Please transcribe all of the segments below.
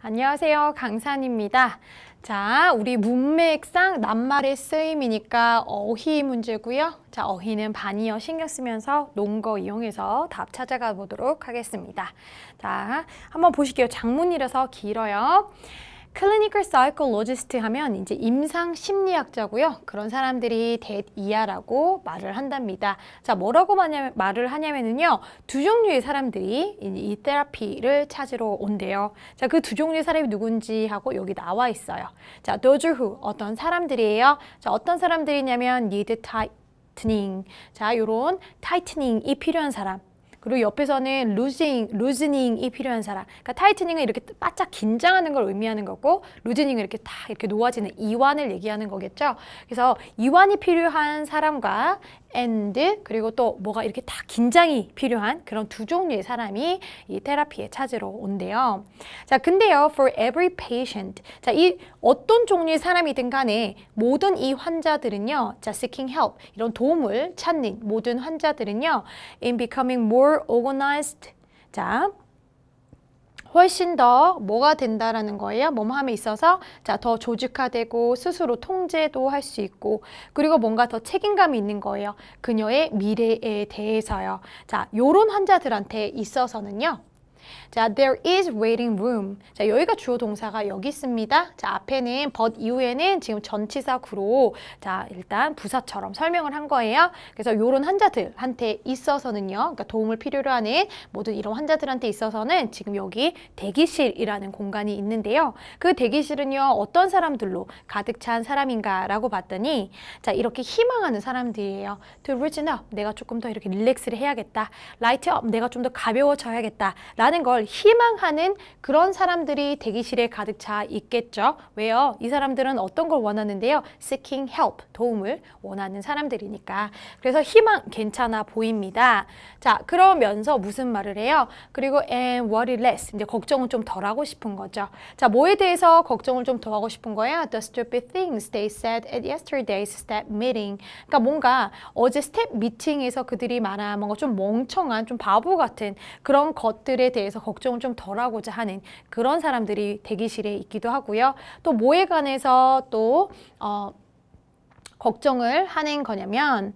안녕하세요. 강산입니다. 자, 우리 문맥상 낱말의 쓰임이니까 어휘 문제고요. 자, 어휘는 반이어 신경 쓰면서 논거 이용해서 답 찾아가 보도록 하겠습니다. 자, 한번 보실게요. 장문이라서 길어요. 클리니컬 사이콜로지스트 하면 이제 임상 심리학자고요. 그런 사람들이 대이하라고 말을 한답니다. 자, 뭐라고 마냐, 말을 하냐면요두 종류의 사람들이 이 테라피를 찾으러 온대요. 자, 그 두 종류의 사람이 누군지 하고 여기 나와 있어요. 자, t 즈후 어떤 사람들이에요. 자, 어떤 사람들이냐면 니드 타이트닝. 자, 요런 타이트닝이 필요한 사람. 그리고 옆에서는 루징 루즈닝이 필요한 사람. 그러니까 타이트닝은 이렇게 바짝 긴장하는 걸 의미하는 거고 루즈닝은 이렇게 다 이렇게 놓아지는 이완을 얘기하는 거겠죠. 그래서 이완이 필요한 사람과 and 그리고 또 뭐가 이렇게 다 긴장이 필요한 그런 두 종류의 사람이 이 테라피에 찾으러 온대요. 자, 근데요, for every patient, 자, 이 어떤 종류의 사람이든 간에 모든 이 환자들은요, 자, seeking help 이런 도움을 찾는 모든 환자들은요, in becoming more more organized. 자, 훨씬 더 뭐가 된다라는 거예요. 뭐뭐함에 있어서 자 더 조직화되고 스스로 통제도 할 수 있고 그리고 뭔가 더 책임감이 있는 거예요. 그녀의 미래에 대해서요. 자 요런 환자들한테 있어서는요. 자, there is waiting room. 자, 여기가 주어 동사가 여기 있습니다. 자, 앞에는 but 이후에는 지금 전치사 구로 자, 일단 부사처럼 설명을 한 거예요. 그래서 요런 환자들한테 있어서는요. 그러니까 도움을 필요로 하는 모든 이런 환자들한테 있어서는 지금 여기 대기실이라는 공간이 있는데요. 그 대기실은요. 어떤 사람들로 가득 찬 사람인가라고 봤더니 자, 이렇게 희망하는 사람들이에요. To loosen up. 내가 조금 더 이렇게 릴렉스를 해야겠다. Light up. 내가 좀 더 가벼워져야겠다. 라는 걸걸 희망하는 그런 사람들이 대기실에 가득 차 있겠죠. 왜요? 이 사람들은 어떤 걸 원하는데요? seeking help, 도움을 원하는 사람들이니까. 그래서 희망 괜찮아 보입니다. 자, 그러면서 무슨 말을 해요? 그리고 and worry less, 이제 걱정은 좀덜 하고 싶은 거죠. 자, 뭐에 대해서 걱정을 좀 더 하고 싶은 거예요? The stupid things they said at yesterday's step meeting. 그러니까 뭔가 어제 스텝 미팅에서 그들이 말한 뭔가 좀 멍청한, 좀 바보 같은 그런 것들에 대해서 걱정을 좀 덜하고자 하는 그런 사람들이 대기실에 있기도 하고요. 또 뭐에 관해서 또 어, 걱정을 하는 거냐면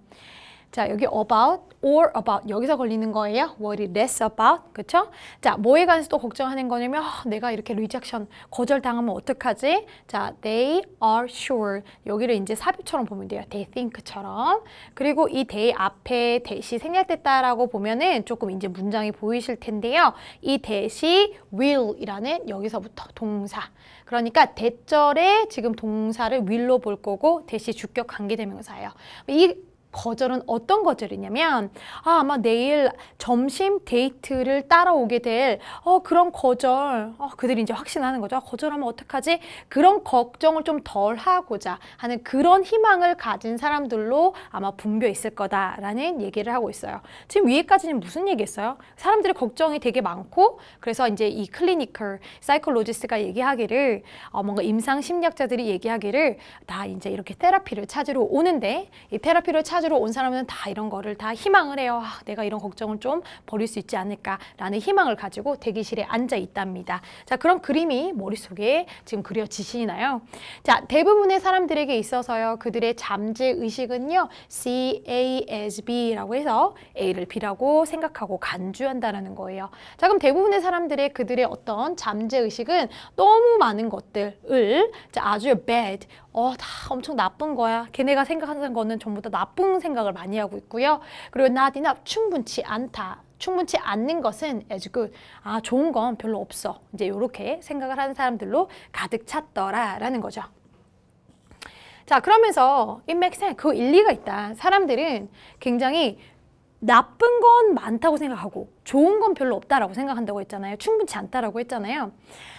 자, 여기 about or about 여기서 걸리는 거예요. What is less about? 그쵸? 자, 뭐에 관해서 또 걱정하는 거냐면 어, 내가 이렇게 리젝션 거절당하면 어떡하지? 자, they are sure. 여기를 이제 삽입처럼 보면 돼요. they think처럼. 그리고 이 they 앞에 대시 생략됐다라고 보면은 조금 이제 문장이 보이실 텐데요. 이 대시 will이라는 여기서부터 동사. 그러니까 대절에 지금 동사를 will로 볼 거고 대시 주격 관계대명사예요. 이 거절은 어떤 거절이냐면 아, 아마 내일 점심 데이트를 따라오게 될 어, 그런 거절 어, 그들이 이제 확신하는 거죠. 아, 거절하면 어떡하지? 그런 걱정을 좀 덜 하고자 하는 그런 희망을 가진 사람들로 아마 분배 있을 거다라는 얘기를 하고 있어요. 지금 위에까지는 무슨 얘기했어요? 사람들이 걱정이 되게 많고 그래서 이제 이 클리니컬 사이클로지스가 얘기하기를 어, 뭔가 임상 심리학자들이 얘기하기를 나 이제 이렇게 테라피를 찾으러 오는데 이 테라피를 찾 찾으러 온 사람은 다 이런 거를 다 희망을 해요. 아, 내가 이런 걱정을 좀 버릴 수 있지 않을까라는 희망을 가지고 대기실에 앉아 있답니다. 자, 그런 그림이 머릿속에 지금 그려지시나요? 자, 대부분의 사람들에게 있어서요. 그들의 잠재 의식은요. C, A, S, B라고 해서 A를 B라고 생각하고 간주한다는 거예요. 자, 그럼 대부분의 사람들의 그들의 어떤 잠재 의식은 너무 많은 것들을 자, 아주 bad, 어, 다 엄청 나쁜 거야. 걔네가 생각하는 거는 전부 다 나쁜 보통 생각을 많이 하고 있고요. 그리고 not enough 충분치 않다. 충분치 않는 것은 as good. 아, 좋은 건 별로 없어. 이제 이렇게 생각을 하는 사람들로 가득 찼더라라는 거죠. 자, 그러면서 it makes sense. 그 일리가 있다. 사람들은 굉장히 나쁜 건 많다고 생각하고 좋은 건 별로 없다라고 생각한다고 했잖아요. 충분치 않다라고 했잖아요.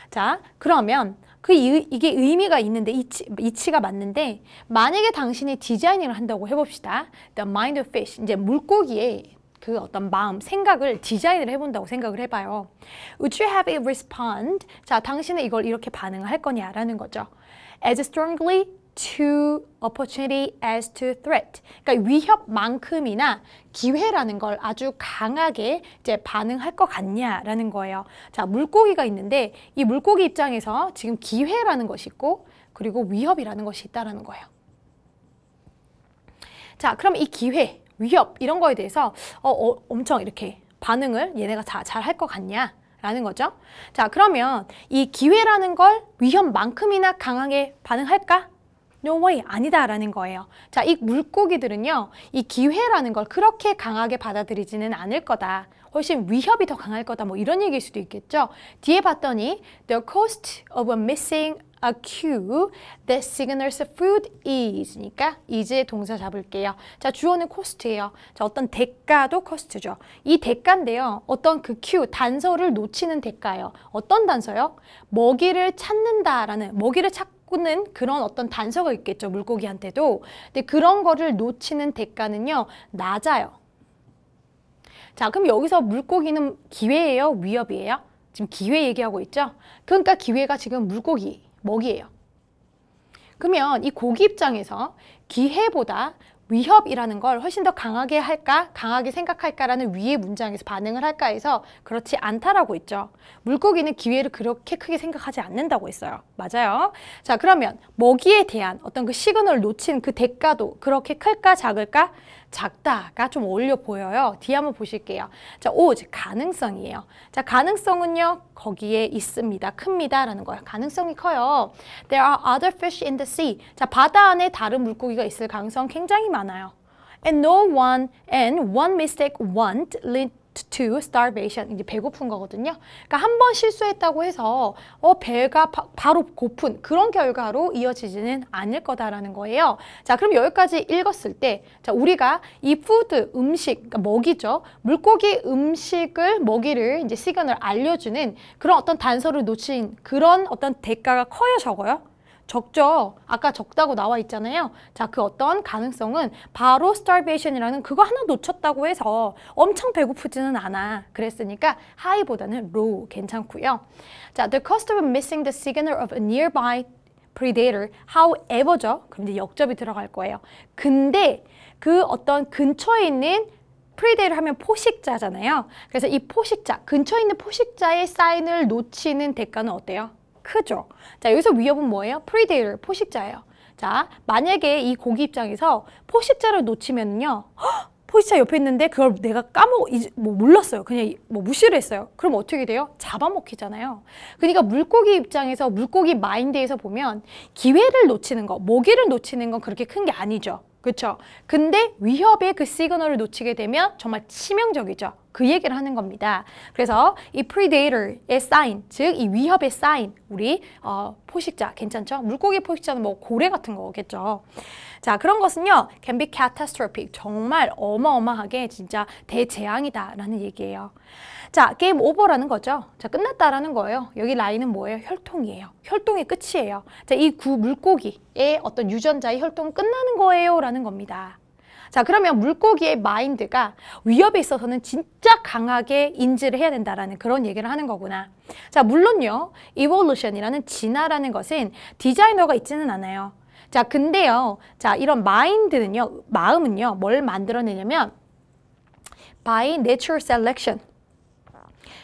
자, 그러면 그 이, 이게 의미가 있는데 이치, 이치가 맞는데 만약에 당신이 디자인을 한다고 해봅시다. The mind of fish 이제 물고기의 그 어떤 마음, 생각을 디자인을 해본다고 생각을 해봐요. Would you have i respond? 자, 당신은 이걸 이렇게 반응을 할 거냐라는 거죠. As strongly to opportunity as to threat. 그러니까 위협만큼이나 기회라는 걸 아주 강하게 이제 반응할 것 같냐라는 거예요. 자, 물고기가 있는데 이 물고기 입장에서 지금 기회라는 것이 있고 그리고 위협이라는 것이 있다는 거예요. 자, 그럼 이 기회, 위협 이런 거에 대해서 어, 어 엄청 이렇게 반응을 얘네가 다잘할 것 같냐? 라는 거죠. 자, 그러면 이 기회라는 걸 위협만큼이나 강하게 반응할까? no way 아니다라는 거예요. 자, 이 물고기들은요. 이 기회라는 걸 그렇게 강하게 받아들이지는 않을 거다. 훨씬 위협이 더 강할 거다. 뭐 이런 얘기일 수도 있겠죠. 뒤에 봤더니 the cost of a missing a cue that signals food is니까 이제 동사 잡을게요. 자 주어는 cost예요. 자 어떤 대가도 cost죠. 이 대가인데요. 어떤 그 cue 단서를 놓치는 대가예요. 어떤 단서요? 먹이를 찾는다라는 먹이를 찾는 그런 어떤 단서가 있겠죠. 물고기한테도. 근데 그런 거를 놓치는 대가는요. 낮아요. 자, 그럼 여기서 물고기는 기회예요? 위협이에요? 지금 기회 얘기하고 있죠? 그러니까 기회가 지금 물고기, 먹이에요. 그러면 이 고기 입장에서 기회보다 위협이라는 걸 훨씬 더 강하게 할까 강하게 생각할까라는 위의 문장에서 반응을 할까 해서 그렇지 않다라고 했죠 물고기는 기회를 그렇게 크게 생각하지 않는다고 했어요 맞아요 자 그러면 먹이에 대한 어떤 그 시그널을 놓친 그 대가도 그렇게 클까 작을까 작다가 좀 어울려 보여요 뒤에 한번 보실게요 자 오, 가능성이에요 자 가능성은요 거기에 있습니다 큽니다 라는 거예요 가능성이 커요 There are other fish in the sea 자 바다 안에 다른 물고기가 있을 가능성 굉장히 많아요 않아요. And no one and one mistake won't lead to starvation. 이제 배고픈 거거든요. 그러니까 한 번 실수했다고 해서 어 배가 바, 로 고픈 그런 결과로 이어지지는 않을 거다라는 거예요. 자, 그럼 여기까지 읽었을 때 자, 우리가 이 푸드 음식 그러니까 먹이죠. 물고기 음식을 먹이를 이제 시간을 알려 주는 그런 어떤 단서를 놓친 그런 어떤 대가가 커요, 적어요? 적죠. 아까 적다고 나와 있잖아요. 자, 그 어떤 가능성은 바로 starvation이라는 그거 하나 놓쳤다고 해서 엄청 배고프지는 않아. 그랬으니까 high보다는 low 괜찮고요. 자, the cost of missing the signal of a nearby predator, however죠. 그럼 이제 역접이 들어갈 거예요. 근데 그 어떤 근처에 있는 프리데이를 하면 포식자잖아요. 그래서 이 포식자, 근처에 있는 포식자의 사인을 놓치는 대가는 어때요? 크죠. 자, 여기서 위협은 뭐예요? 프리데이터, 포식자예요. 자, 만약에 이 고기 입장에서 포식자를 놓치면요. 포식자 옆에 있는데 그걸 내가 까먹, 이제 뭐 몰랐어요. 그냥 뭐 무시를 했어요. 그럼 어떻게 돼요? 잡아먹히잖아요. 그러니까 물고기 입장에서 물고기 마인드에서 보면 기회를 놓치는 거, 먹이를 놓치는 건 그렇게 큰 게 아니죠. 그렇죠? 근데 위협의 그 시그널을 놓치게 되면 정말 치명적이죠. 그 얘기를 하는 겁니다. 그래서 이 predator의 사인, 즉 이 위협의 사인, 우리 어, 포식자 괜찮죠? 물고기 포식자는 뭐 고래 같은 거겠죠. 자 그런 것은요, can be catastrophic, 정말 어마어마하게 진짜 대재앙이다라는 얘기예요. 자 게임 오버라는 거죠. 자 끝났다라는 거예요. 여기 라인은 뭐예요? 혈통이에요. 혈통이 끝이에요. 자이 구 물고기의 어떤 유전자의 혈통 끝나는 거예요라는 겁니다. 자 그러면 물고기의 마인드가 위협에 있어서는 진짜 강하게 인지를 해야 된다라는 그런 얘기를 하는 거구나. 자 물론요. evolution이라는 진화라는 것은 디자이너가 있지는 않아요. 자 근데요. 자 이런 마인드는요. 마음은요. 뭘 만들어내냐면 by nature selection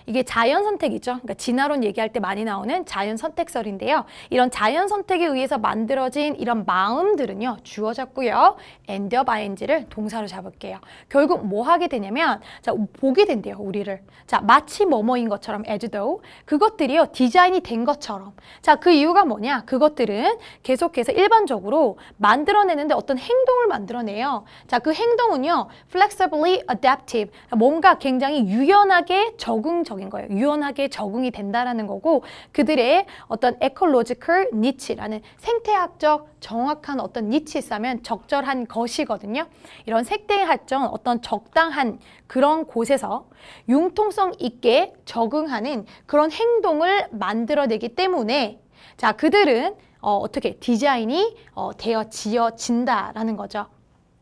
이게 자연 선택이죠. 그러니까 진화론 얘기할 때 많이 나오는 자연 선택설인데요. 이런 자연 선택에 의해서 만들어진 이런 마음들은요. 주어 잡고요. end up ing를 동사로 잡을게요. 결국 뭐 하게 되냐면 자 보게 된대요. 우리를. 자 마치 뭐뭐인 것처럼 as though 그것들이요. 디자인이 된 것처럼. 자 그 이유가 뭐냐. 그것들은 계속해서 일반적으로 만들어내는데 어떤 행동을 만들어내요. 자 그 행동은요. flexibly adaptive 뭔가 굉장히 유연하게 적응적 적인 거예요. 유연하게 적응이 된다라는 거고 그들의 어떤 에콜로지컬 니치라는 생태학적 정확한 어떤 니치 있싸면 적절한 것이거든요. 이런 생태학적 어떤 적당한 그런 곳에서 융통성 있게 적응하는 그런 행동을 만들어내기 때문에 자 그들은 어, 어떻게 디자인이 어, 되어 지어진다라는 거죠.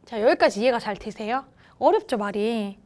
자 여기까지 이해가 잘 되세요? 어렵죠 말이.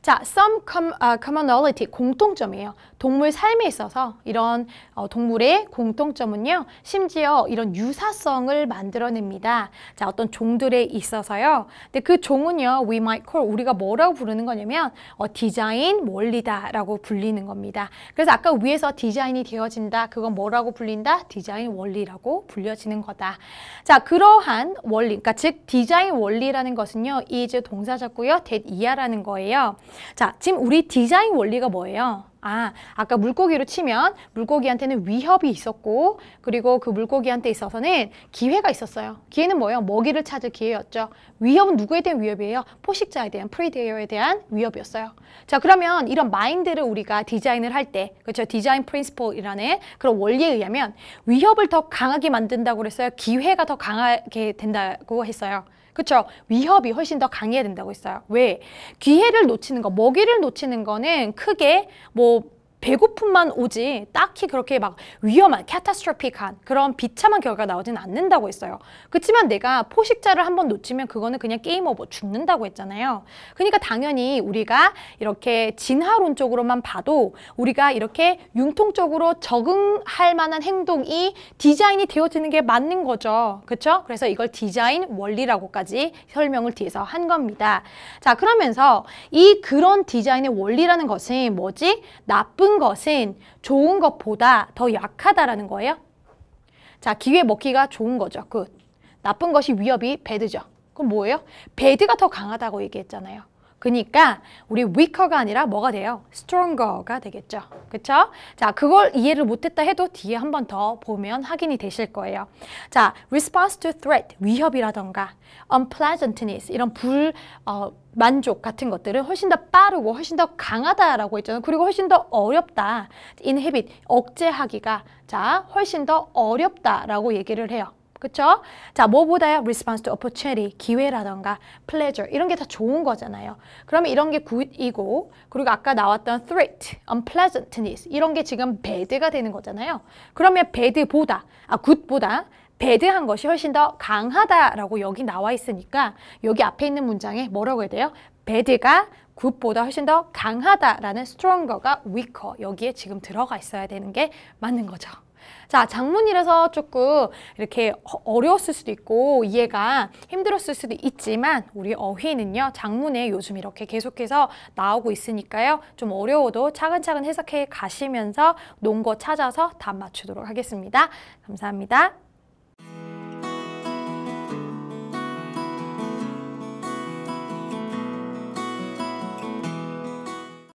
자, some com, uh, commonality, 공통점이에요. 동물 삶에 있어서 이런 어, 동물의 공통점은요. 심지어 이런 유사성을 만들어냅니다. 자, 어떤 종들에 있어서요. 근데 그 종은요. we might call, 우리가 뭐라고 부르는 거냐면 어, 디자인 원리다라고 불리는 겁니다. 그래서 아까 위에서 디자인이 되어진다. 그건 뭐라고 불린다? 디자인 원리라고 불려지는 거다. 자, 그러한 원리, 그러니까 즉 디자인 원리라는 것은요. is 동사자고요. that 이하라는 거예요. 자, 지금 우리 디자인 원리가 뭐예요? 아, 아까 물고기로 치면 물고기한테는 위협이 있었고 그리고 그 물고기한테 있어서는 기회가 있었어요. 기회는 뭐예요? 먹이를 찾을 기회였죠. 위협은 누구에 대한 위협이에요? 포식자에 대한, 프리데어에 대한 위협이었어요. 자, 그러면 이런 마인드를 우리가 디자인을 할 때, 그렇죠? 디자인 프린스폴이라는 그런 원리에 의하면 위협을 더 강하게 만든다고 그랬어요? 기회가 더 강하게 된다고 했어요? 그렇죠? 위협이 훨씬 더 강해야 된다고 했어요. 왜? 기회를 놓치는 거, 먹이를 놓치는 거는 크게 뭐 배고픔만 오지 딱히 그렇게 막 위험한 캐타스트로픽한 그런 비참한 결과가 나오진 않는다고 했어요. 그렇지만 내가 포식자를 한번 놓치면 그거는 그냥 게임 오버 죽는다고 했잖아요. 그러니까 당연히 우리가 이렇게 진화론쪽으로만 봐도 우리가 이렇게 융통적으로 적응할 만한 행동이 디자인이 되어지는 게 맞는 거죠. 그렇죠? 그래서 이걸 디자인 원리라고까지 설명을 뒤에서 한 겁니다. 자 그러면서 이 그런 디자인의 원리라는 것은 뭐지? 나쁜 것은 좋은 것보다 더 약하다라는 거예요. 자, 기회 먹기가 좋은 거죠. 굿. 나쁜 것이 위협이 배드죠. 그럼 뭐예요? 배드가 더 강하다고 얘기했잖아요. 그니까 우리 weaker가 아니라 뭐가 돼요? stronger가 되겠죠. 그쵸? 자, 그걸 이해를 못했다 해도 뒤에 한 번 더 보면 확인이 되실 거예요. 자, response to threat, 위협이라던가 unpleasantness, 이런 불, 어, 만족 같은 것들은 훨씬 더 빠르고 훨씬 더 강하다라고 했잖아요. 그리고 훨씬 더 어렵다. inhibit, 억제하기가 자 훨씬 더 어렵다라고 얘기를 해요. 그렇죠? 자, 뭐보다야 response to opportunity, 기회라던가 pleasure 이런 게 다 좋은 거잖아요. 그러면 이런 게 good이고 그리고 아까 나왔던 threat, unpleasantness 이런 게 지금 bad가 되는 거잖아요. 그러면 bad보다, 아 good보다 배드한 것이 훨씬 더 강하다라고 여기 나와 있으니까 여기 앞에 있는 문장에 뭐라고 해야 돼요? 배드가 굿보다 훨씬 더 강하다라는 스트롱거가 위커 여기에 지금 들어가 있어야 되는 게 맞는 거죠. 자, 작문이라서 조금 이렇게 어, 어려웠을 수도 있고 이해가 힘들었을 수도 있지만 우리 어휘는요. 작문에 요즘 이렇게 계속해서 나오고 있으니까요. 좀 어려워도 차근차근 해석해 가시면서 논거 찾아서 답 맞추도록 하겠습니다. 감사합니다.